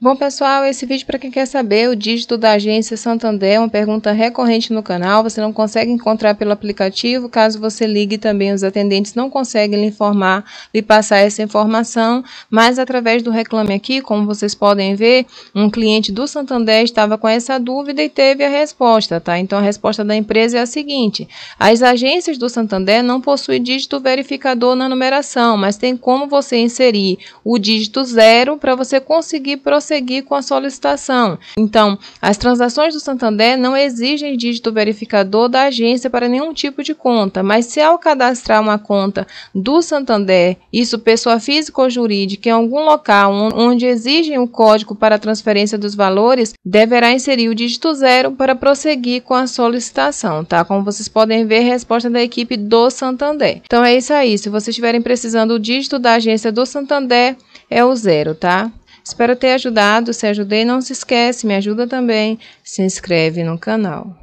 Bom, pessoal, esse vídeo para quem quer saber o dígito da agência Santander é uma pergunta recorrente no canal. Você não consegue encontrar pelo aplicativo. Caso você ligue também, os atendentes não conseguem lhe informar, lhe passar essa informação. Mas através do Reclame Aqui, como vocês podem ver, um cliente do Santander estava com essa dúvida e teve a resposta, tá? Então a resposta da empresa é a seguinte: as agências do Santander não possuem dígito verificador na numeração, mas tem como você inserir o dígito zero para você conseguir processar prosseguir com a solicitação. Então, as transações do Santander não exigem dígito verificador da agência para nenhum tipo de conta, mas se ao cadastrar uma conta do Santander, isso pessoa física ou jurídica, em algum local onde exigem o um código para transferência dos valores, deverá inserir o dígito zero para prosseguir com a solicitação, tá? Como vocês podem ver, resposta da equipe do Santander. Então é isso aí. Se vocês estiverem precisando o dígito da agência do Santander, é o zero, tá? Espero ter ajudado. Se ajudei, não se esquece, me ajuda também. Se inscreve no canal.